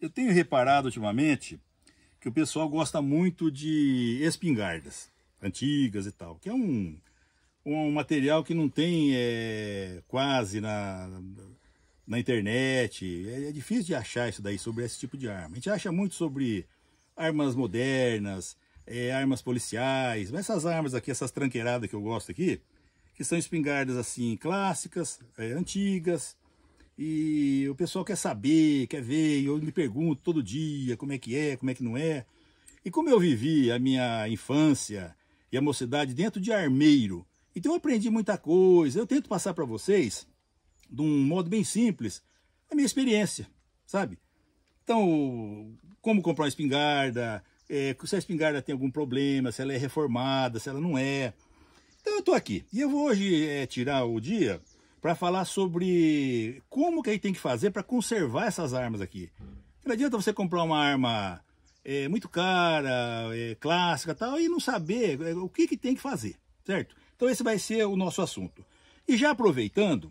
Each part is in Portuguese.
Eu tenho reparado ultimamente que o pessoal gosta muito de espingardas antigas e tal, que é um, um material que não tem é, quase na, na internet. É, é, difícil de achar isso daí sobre esse tipo de arma. A gente acha muito sobre armas modernas, é, armas policiais, mas essas armas aqui, essas tranqueiradas que eu gosto aqui, que são espingardas assim clássicas, é, antigas, e o pessoal quer saber, quer ver, e eu me pergunto todo dia como é que é, como é que não é. E como eu vivi a minha infância e a mocidade dentro de armeiro, então eu aprendi muita coisa. Eu tento passar para vocês, de um modo bem simples, a minha experiência, sabe? Então, como comprar uma espingarda, é, se a espingarda tem algum problema, se ela é reformada, se ela não é. Então eu estou aqui. E eu vou hoje é, tirar o dia para falar sobre como que a gente tem que fazer para conservar essas armas aqui. Não adianta você comprar uma arma é, muito cara, é, clássica tal, e não saber é, o que, que tem que fazer, certo? Então esse vai ser o nosso assunto. E já aproveitando,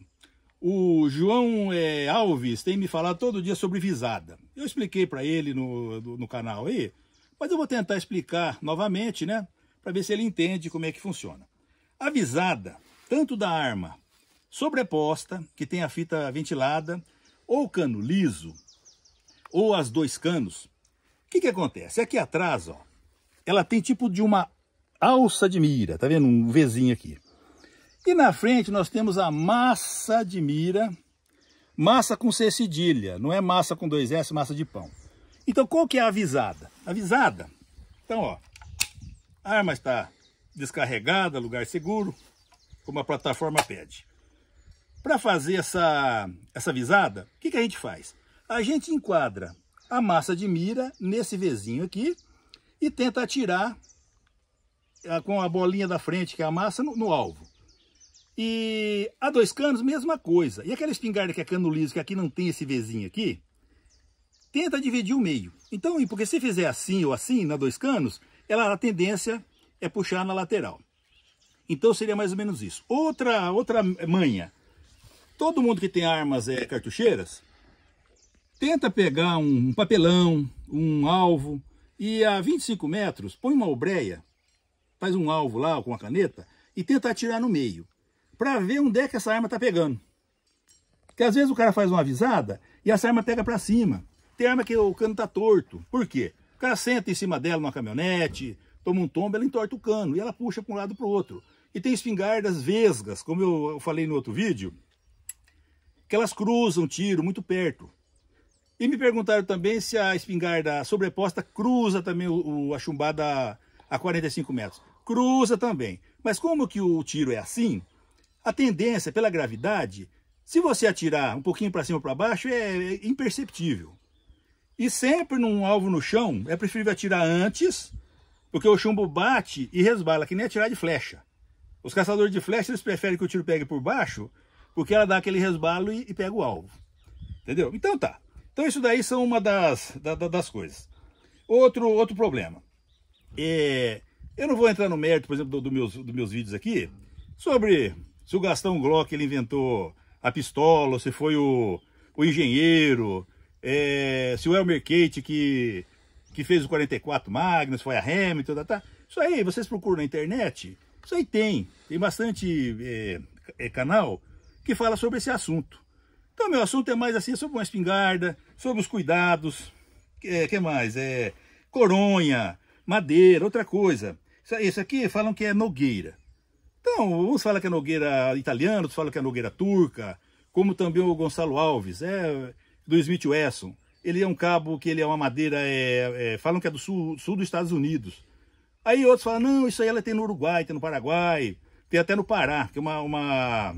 o João é, Alves tem me falado todo dia sobre visada. Eu expliquei para ele no, no, no, canal aí, mas eu vou tentar explicar novamente, né? Para ver se ele entende como é que funciona. A visada, tanto da arma sobreposta, que tem a fita ventilada, ou cano liso, ou as dois canos, o que, que acontece? Aqui atrás, ó, ela tem tipo de uma alça de mira, tá vendo? Um Vzinho aqui. E na frente nós temos a massa de mira, massa com C cedilha, não é massa com dois s massa de pão. Então qual que é a visada? A visada, então ó, a arma está descarregada, lugar seguro, como a plataforma pede. Para fazer essa, essa visada, o que, que a gente faz? A gente enquadra a massa de mira nesse Vzinho aqui e tenta atirar ah, com a bolinha da frente, que é a massa, no, no alvo. E a dois canos, mesma coisa. E aquela espingarda que é cano liso, que aqui não tem esse Vzinho aqui, tenta dividir o meio. Então, porque se fizer assim ou assim, na dois canos, ela, a tendência é puxar na lateral. Então seria mais ou menos isso. Outra, outra manha, todo mundo que tem armas é, cartucheiras, tenta pegar um, papelão, um alvo, e a 25 metros, põe uma obreia, faz um alvo lá com a caneta e tenta atirar no meio, para ver onde é que essa arma está pegando. Porque às vezes o cara faz uma avisada e essa arma pega para cima. Tem arma que o cano está torto. Por quê? O cara senta em cima dela numa caminhonete, toma um tombo, ela entorta o cano e ela puxa para um lado para o outro. E tem espingardas vesgas, como eu falei no outro vídeo, que elas cruzam tiro muito perto. E me perguntaram também se a espingarda sobreposta cruza também o, o, a chumbada a 45 metros. Cruza também. Mas como que o tiro é assim, a tendência pela gravidade, se você atirar um pouquinho para cima ou para baixo, é, é imperceptível. E sempre num alvo no chão, é preferível atirar antes, porque o chumbo bate e resbala, que nem atirar de flecha. Os caçadores de flecha, eles preferem que o tiro pegue por baixo, porque ela dá aquele resbalo e, e pega o alvo. Entendeu? Então tá. Então isso daí são uma das, da, da, das coisas. Outro, outro problema. É, eu não vou entrar no mérito, por exemplo, dos do meus, do meus vídeos aqui, sobre se o Gastão Glock ele inventou a pistola, se foi o, o engenheiro, é, se o Elmer Kate que, que fez o 44 Magnus, foi a Hamilton, tá, tá. Isso aí, vocês procuram na internet, isso aí tem, tem bastante é, é, canal que fala sobre esse assunto. Então, meu assunto é mais assim, sobre uma espingarda, sobre os cuidados, é, que mais? É, coronha, madeira, outra coisa. Isso, isso aqui falam que é nogueira. Então, uns falam que é nogueira italiana, outros falam que é nogueira turca, como também o Gonçalo Alves, é, do Smith Wesson. Ele é um cabo que ele é uma madeira, é, é, falam que é do sul, sul dos Estados Unidos. Aí outros falam, não, isso aí ela tem no Uruguai, tem no Paraguai, tem até no Pará, que é uma, uma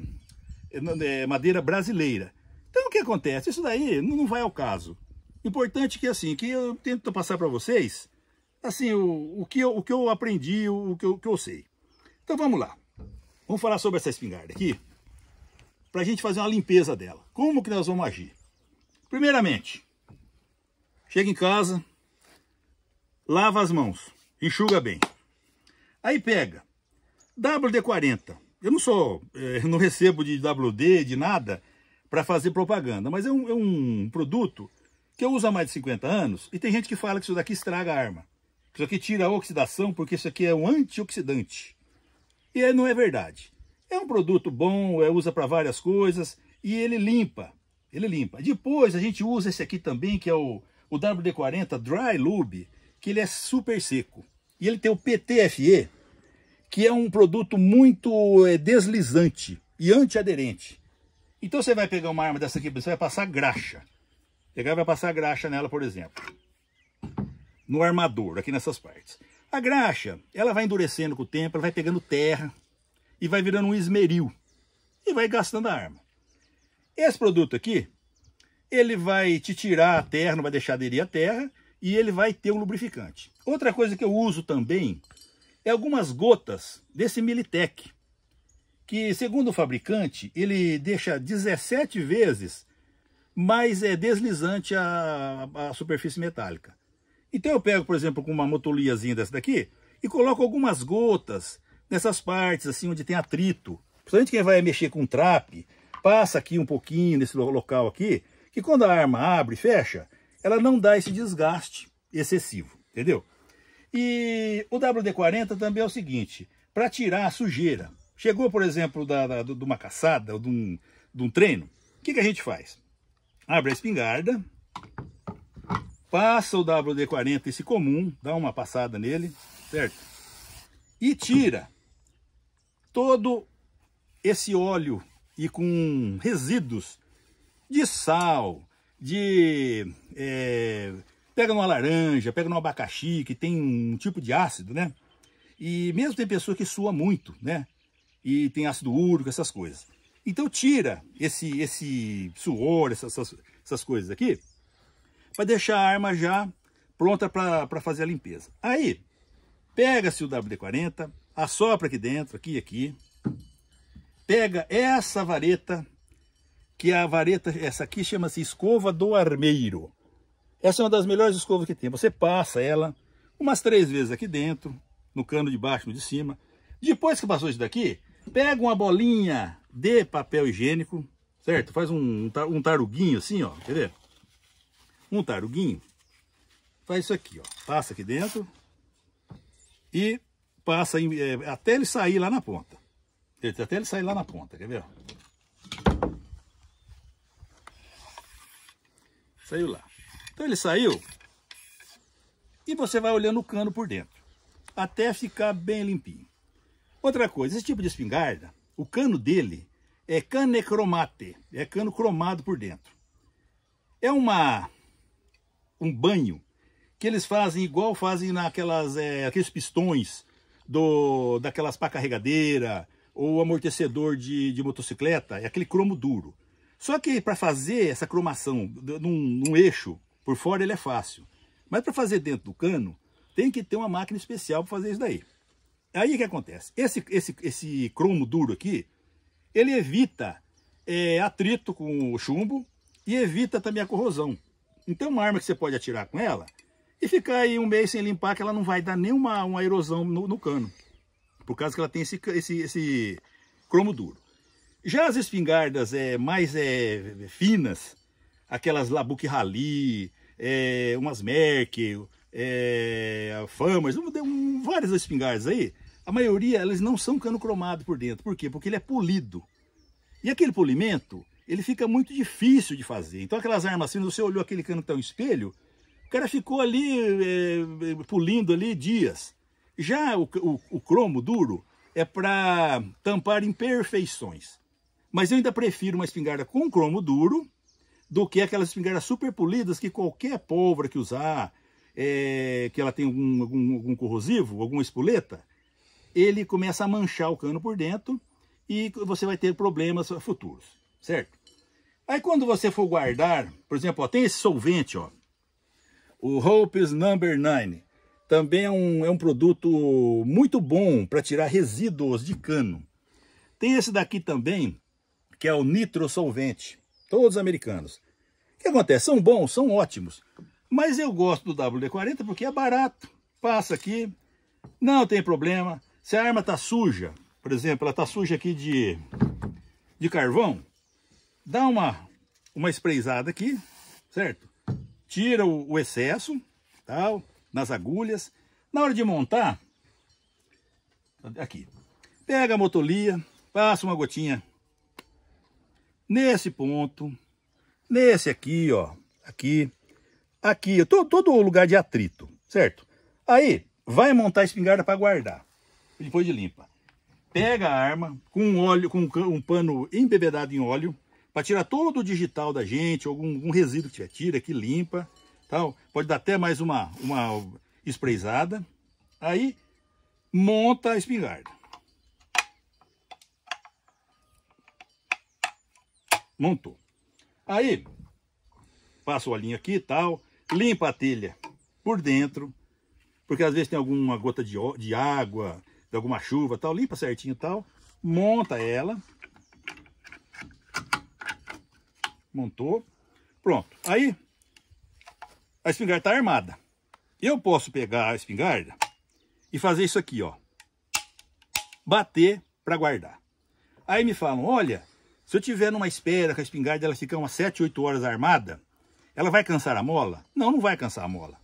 é, madeira brasileira. Então o que acontece? Isso daí não vai ao caso. Importante que assim, que eu tento passar para vocês, assim, o, o, que eu, o que eu aprendi, o, o, que eu, o que eu sei. Então vamos lá. Vamos falar sobre essa espingarda aqui, para a gente fazer uma limpeza dela. Como que nós vamos agir? Primeiramente, chega em casa, lava as mãos, enxuga bem. Aí pega WD-40, eu não sou, é, eu não recebo de WD, de nada, para fazer propaganda, mas é um, é um, produto que eu uso há mais de 50 anos e tem gente que fala que isso daqui estraga a arma. Que isso aqui tira a oxidação porque isso aqui é um antioxidante. E aí não é verdade. É um produto bom, é, usa para várias coisas e ele limpa. Ele limpa. Depois a gente usa esse aqui também, que é o, o WD-40 Dry Lube, que ele é super seco. E ele tem o PTFE, que é um produto muito é, deslizante e antiaderente. Então você vai pegar uma arma dessa aqui, você vai passar graxa. Pegar vai passar graxa nela, por exemplo. No armador, aqui nessas partes. A graxa, ela vai endurecendo com o tempo, ela vai pegando terra e vai virando um esmeril e vai gastando a arma. Esse produto aqui, ele vai te tirar a terra, não vai deixar aderir a terra e ele vai ter um lubrificante. Outra coisa que eu uso também é algumas gotas desse Militec, que segundo o fabricante, ele deixa 17 vezes mais é deslizante a, a superfície metálica. Então eu pego, por exemplo, com uma motoliazinha dessa daqui e coloco algumas gotas nessas partes assim onde tem atrito. Principalmente quem vai mexer com trap, passa aqui um pouquinho nesse local aqui, que quando a arma abre e fecha, ela não dá esse desgaste excessivo, entendeu? E o WD-40 também é o seguinte, para tirar a sujeira. Chegou, por exemplo, da, da, de uma caçada, de um, de um treino, o que, que a gente faz? Abre a espingarda, passa o WD-40, esse comum, dá uma passada nele, certo? E tira todo esse óleo e com resíduos de sal, de é, Pega numa laranja, pega num abacaxi, que tem um tipo de ácido, né? E mesmo tem pessoa que sua muito, né? E tem ácido úrico, essas coisas. Então tira esse, esse suor, essas, essas, essas coisas aqui, para deixar a arma já pronta para fazer a limpeza. Aí, pega-se o WD-40, assopra aqui dentro, aqui e aqui, pega essa vareta, que é a vareta, essa aqui chama-se escova do armeiro. Essa é uma das melhores escovas que tem. Você passa ela umas três vezes aqui dentro, no cano de baixo, no de cima. Depois que passou isso daqui, pega uma bolinha de papel higiênico, certo? Faz um, um taruguinho assim, ó, quer ver? Um taruguinho. Faz isso aqui, ó. Passa aqui dentro e passa em, é, até ele sair lá na ponta. Tá, até ele sair lá na ponta, quer ver? Saiu lá. Então ele saiu e você vai olhando o cano por dentro, até ficar bem limpinho. Outra coisa, esse tipo de espingarda, o cano dele é canecromate, é cano cromado por dentro. É uma um banho que eles fazem igual fazem naquelas é, aqueles pistões do daquelas para carregadeira ou amortecedor de, de motocicleta, é aquele cromo duro. Só que para fazer essa cromação num, num eixo por fora ele é fácil. Mas para fazer dentro do cano, tem que ter uma máquina especial para fazer isso daí. Aí o que acontece? Esse, esse, esse cromo duro aqui, ele evita é, atrito com o chumbo e evita também a corrosão. Então uma arma que você pode atirar com ela e ficar aí um mês sem limpar que ela não vai dar nenhuma uma erosão no, no cano. Por causa que ela tem esse, esse, esse cromo duro. Já as espingardas é, mais é, finas, aquelas Labuque Rally, é, umas Merkel, é, Famers, um, um, várias espingardas aí, a maioria elas não são cano cromado por dentro. Por quê? Porque ele é polido. E aquele polimento, ele fica muito difícil de fazer. Então aquelas armas assim, você olhou aquele cano que está no espelho, o cara ficou ali é, é, pulindo ali dias. Já o, o, o cromo duro é para tampar imperfeições. Mas eu ainda prefiro uma espingarda com cromo duro do que aquelas espingardas super polidas que qualquer pólvora que usar, é, que ela tem algum, algum, algum, corrosivo, alguma espoleta, ele começa a manchar o cano por dentro e você vai ter problemas futuros, certo? Aí quando você for guardar, por exemplo, ó, tem esse solvente, ó, o Hopes Number 9, também é um, é um produto muito bom para tirar resíduos de cano. Tem esse daqui também, que é o nitrosolvente. Todos americanos. O que acontece? São bons, são ótimos. Mas eu gosto do WD-40 porque é barato. Passa aqui, não tem problema. Se a arma está suja, por exemplo, ela está suja aqui de, de carvão, dá uma, uma sprayzada aqui, certo? Tira o, o excesso, tal, nas agulhas. Na hora de montar, aqui, pega a motolia, passa uma gotinha nesse ponto, nesse aqui, ó, aqui, aqui, todo, todo lugar de atrito, certo? Aí, vai montar a espingarda para guardar, depois de limpa. Pega a arma com um óleo, com um pano embebedado em óleo, para tirar todo o digital da gente, algum, algum resíduo que tiver, tira que limpa, tal. Pode dar até mais uma, uma esprezada, Aí, monta a espingarda. montou. Aí, passa o olhinho aqui e tal, limpa a telha por dentro, porque às vezes tem alguma gota de, de água, de alguma chuva tal, limpa certinho e tal, monta ela, montou, pronto. Aí, a espingarda está armada. Eu posso pegar a espingarda e fazer isso aqui, ó. Bater para guardar. Aí me falam, olha, se eu tiver numa espera com a espingarda ela fica umas 7, 8 horas armada, ela vai cansar a mola? Não, não vai cansar a mola.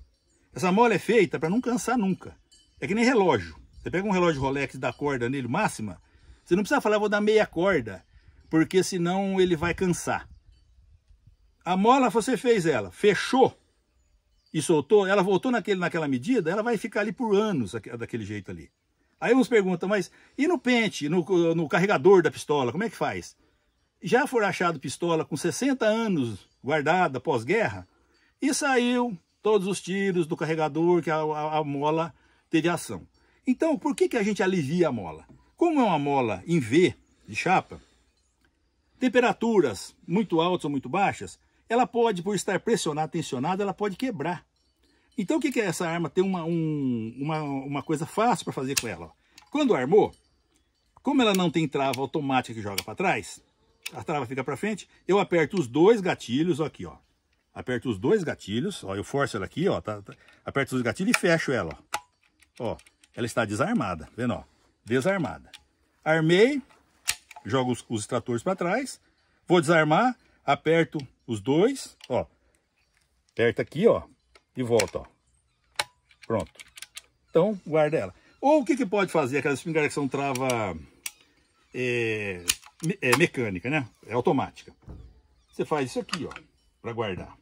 Essa mola é feita para não cansar nunca. É que nem relógio. Você pega um relógio Rolex e dá corda nele máxima, você não precisa falar, vou dar meia corda, porque senão ele vai cansar. A mola você fez ela, fechou e soltou, ela voltou naquele, naquela medida, ela vai ficar ali por anos daquele jeito ali. Aí uns perguntam, mas e no pente, no, no carregador da pistola, como é que faz? já foi achado pistola com 60 anos guardada pós-guerra e saiu todos os tiros do carregador que a, a, a, mola teve ação. Então, por que, que a gente alivia a mola? Como é uma mola em V de chapa, temperaturas muito altas ou muito baixas, ela pode, por estar pressionada, tensionada, ela pode quebrar. Então, o que, que é essa arma? Tem uma, um, uma, uma coisa fácil para fazer com ela. Ó. Quando armou, como ela não tem trava automática que joga para trás, a trava fica para frente, eu aperto os dois gatilhos, ó, aqui, ó. Aperto os dois gatilhos, ó, eu forço ela aqui, ó, tá, tá, aperto os gatilhos e fecho ela, ó. Ó, ela está desarmada, vendo, ó, desarmada. Armei, jogo os, os extratores para trás, vou desarmar, aperto os dois, ó. Aperta aqui, ó, e volta, ó. Pronto. Então, guarda ela. Ou o que, que pode fazer aquelas espingardas que são trava é, é mecânica, né? É automática. Você faz isso aqui, ó, para guardar.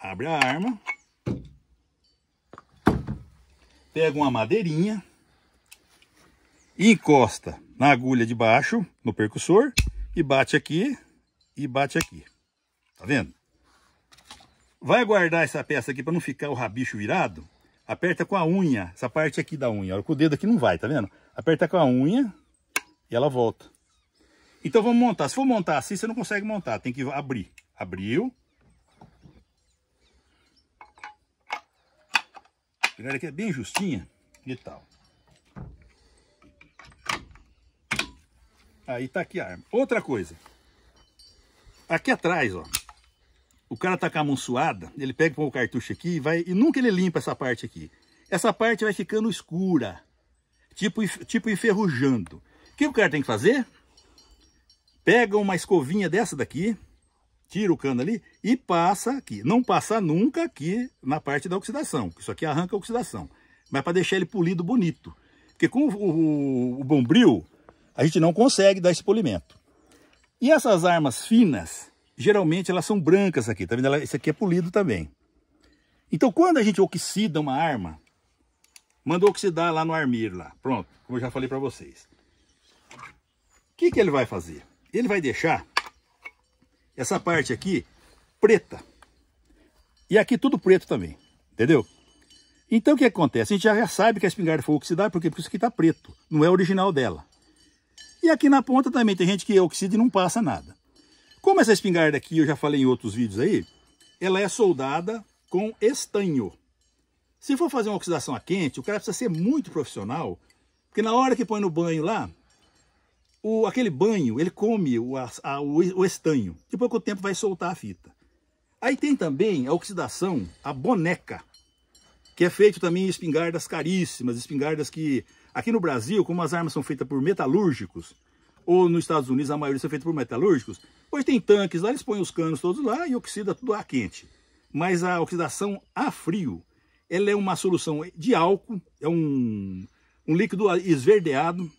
Abre a arma. Pega uma madeirinha. Encosta na agulha de baixo, no percussor. E bate aqui e bate aqui. Tá vendo? Vai guardar essa peça aqui para não ficar o rabicho virado. Aperta com a unha, essa parte aqui da unha. Com o dedo aqui não vai, tá vendo? Aperta com a unha e ela volta. Então vamos montar. Se for montar assim, você não consegue montar. Tem que abrir. Abriu. Olha aqui é bem justinha e tal. Aí tá aqui a arma. Outra coisa. Aqui atrás, ó. O cara tá com a mão suada, ele pega com o cartucho aqui e vai... E nunca ele limpa essa parte aqui. Essa parte vai ficando escura. Tipo, tipo enferrujando. O que o cara tem que fazer? pega uma escovinha dessa daqui, tira o cano ali e passa aqui. Não passa nunca aqui na parte da oxidação, isso aqui arranca a oxidação. Mas é para deixar ele polido bonito. Porque com o, o, o, bombril, a gente não consegue dar esse polimento. E essas armas finas, geralmente elas são brancas aqui, tá vendo? Ela, esse aqui é polido também. Então quando a gente oxida uma arma, manda oxidar lá no armir lá. Pronto, como eu já falei para vocês. O que, que ele vai fazer? ele vai deixar essa parte aqui preta. E aqui tudo preto também, entendeu? Então o que acontece? A gente já sabe que a espingarda foi oxidada, porque isso aqui está preto, não é original dela. E aqui na ponta também tem gente que oxida e não passa nada. Como essa espingarda aqui, eu já falei em outros vídeos aí, ela é soldada com estanho. Se for fazer uma oxidação a quente, o cara precisa ser muito profissional, porque na hora que põe no banho lá, o, aquele banho, ele come o, a, o, o estanho. Depois com o tempo vai soltar a fita. Aí tem também a oxidação, a boneca, que é feito também em espingardas caríssimas, espingardas que aqui no Brasil, como as armas são feitas por metalúrgicos, ou nos Estados Unidos a maioria são feitas por metalúrgicos, hoje tem tanques lá, eles põem os canos todos lá e oxida tudo a quente. Mas a oxidação a frio, ela é uma solução de álcool, é um, um líquido esverdeado,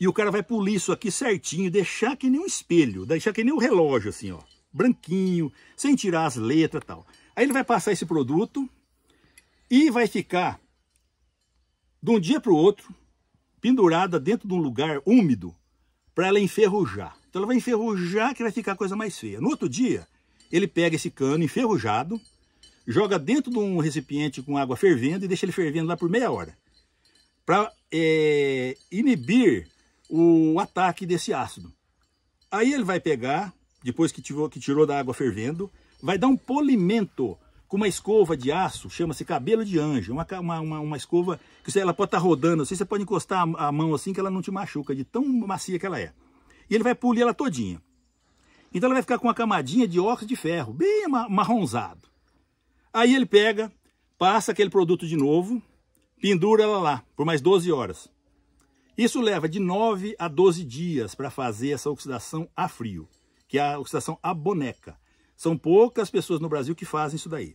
e o cara vai polir isso aqui certinho, deixar que nem um espelho, deixar que nem um relógio assim, ó. Branquinho, sem tirar as letras e tal. Aí ele vai passar esse produto e vai ficar de um dia para o outro pendurada dentro de um lugar úmido para ela enferrujar. Então ela vai enferrujar que vai ficar coisa mais feia. No outro dia, ele pega esse cano enferrujado, joga dentro de um recipiente com água fervendo e deixa ele fervendo lá por meia hora. Para é, eh, inibir o ataque desse ácido. Aí ele vai pegar, depois que tirou, que tirou da água fervendo, vai dar um polimento com uma escova de aço, chama-se cabelo de anjo, uma, uma, uma, escova que você, ela pode estar tá rodando assim, você pode encostar a, mão assim que ela não te machuca, de tão macia que ela é. E ele vai polir ela todinha. Então ela vai ficar com uma camadinha de óxido de ferro, bem marronzado. Aí ele pega, passa aquele produto de novo, pendura ela lá por mais 12 horas. Isso leva de 9 a 12 dias para fazer essa oxidação a frio, que é a oxidação a boneca. São poucas pessoas no Brasil que fazem isso daí.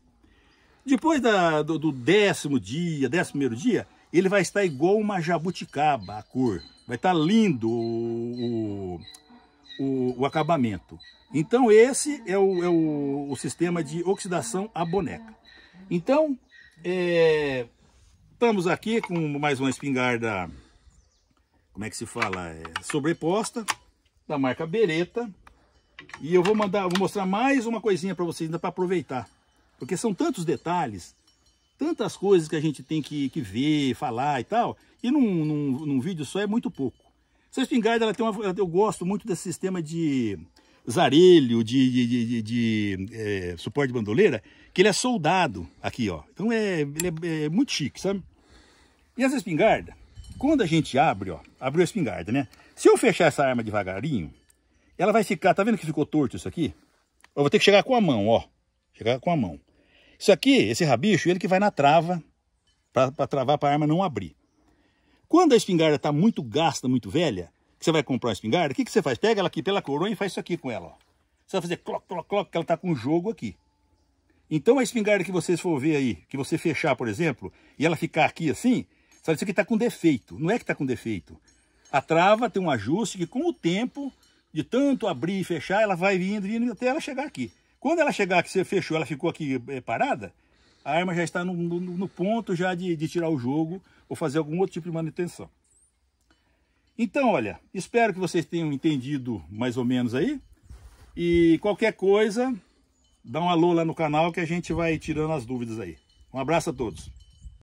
Depois da, do, do, décimo dia, décimo primeiro dia, ele vai estar igual uma jabuticaba, a cor. Vai estar lindo o, o, o acabamento. Então esse é o, é o, o sistema de oxidação a boneca. Então, é, estamos aqui com mais uma espingarda como é que se fala, é sobreposta, da marca Beretta. E eu vou mandar, vou mostrar mais uma coisinha para vocês ainda para aproveitar. Porque são tantos detalhes, tantas coisas que a gente tem que, que ver, falar e tal. E num, num, num vídeo só é muito pouco. Essa espingarda, ela tem uma, eu gosto muito desse sistema de zarelho, de, de, de, de é, suporte de bandoleira, que ele é soldado aqui, ó. Então é, é, é muito chique, sabe? E essa espingarda, quando a gente abre, ó, abriu a espingarda, né? Se eu fechar essa arma devagarinho, ela vai ficar, tá vendo que ficou torto isso aqui? Eu vou ter que chegar com a mão, ó. Chegar com a mão. Isso aqui, esse rabicho, ele que vai na trava para travar pra a arma não abrir. Quando a espingarda tá muito gasta, muito velha, que você vai comprar uma espingarda, o que, que você faz? Pega ela aqui pela coroa e faz isso aqui com ela. Ó. Você vai fazer cloc, cloc, cloc, que ela tá com jogo aqui. Então a espingarda que vocês for ver aí, que você fechar, por exemplo, e ela ficar aqui assim, Sabe isso aqui está com defeito. Não é que está com defeito. A trava tem um ajuste que com o tempo, de tanto abrir e fechar, ela vai vindo, vindo até ela chegar aqui. Quando ela chegar aqui, você fechou, ela ficou aqui é, parada, a arma já está no, no, no ponto já de, de tirar o jogo ou fazer algum outro tipo de manutenção. Então, olha, espero que vocês tenham entendido mais ou menos aí. E qualquer coisa, dá um alô lá no canal que a gente vai tirando as dúvidas aí. Um abraço a todos.